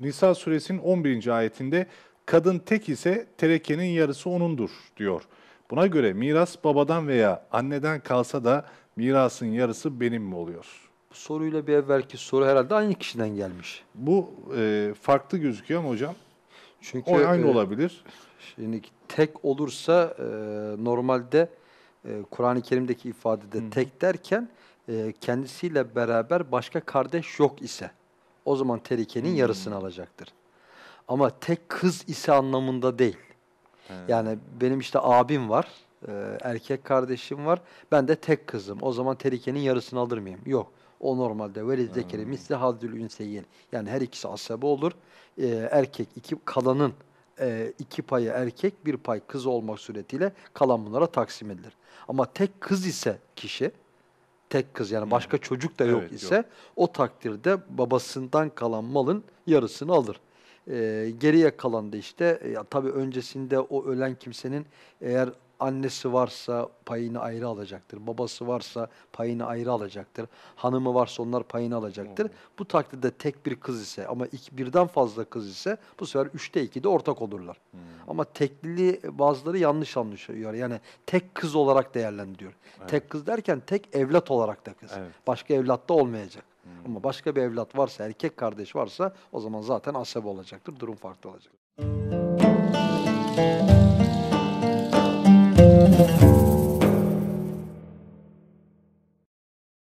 Nisa suresinin 11. ayetinde kadın tek ise terekenin yarısı onundur diyor. Buna göre miras babadan veya anneden kalsa da mirasın yarısı benim mi oluyor? Bu soruyla bir evvelki soru herhalde aynı kişiden gelmiş. Bu e, farklı gözüküyor ama hocam. Çünkü o aynı e, olabilir. Şimdi tek olursa e, normalde e, Kur'an-ı Kerim'deki ifadede Hı. tek derken e, kendisiyle beraber başka kardeş yok ise o zaman terikenin hmm. yarısını alacaktır. Ama tek kız ise anlamında değil. Evet. Yani benim işte abim var, e, erkek kardeşim var, ben de tek kızım. O zaman terikenin yarısını alır mıyım? Yok. O normalde velid zekeri hmm. misli haddül ünseyin. Yani her ikisi asabe olur. E, erkek iki kalanın e, iki payı erkek, bir pay kız olmak suretiyle kalan bunlara taksim edilir. Ama tek kız ise kişi tek kız yani başka çocuk da yok Evet, ise yok. o takdirde babasından kalan malın yarısını alır. E, geriye kalan da işte e, tabii öncesinde o ölen kimsenin eğer annesi varsa payını ayrı alacaktır. Babası varsa payını ayrı alacaktır. Hanımı varsa onlar payını alacaktır. Hmm. Bu takdirde tek bir kız ise ama iki, birden fazla kız ise bu sefer üçte ikide ortak olurlar. Hmm. Ama tekliliği bazıları yanlış anlıyor Yani tek kız olarak değerlendiriyor. Evet. Tek kız derken tek evlat olarak da kız. Evet. Başka evlat da olmayacak. Hmm. Ama başka bir evlat varsa, erkek kardeş varsa o zaman zaten asebe olacaktır. Durum farklı olacaktır.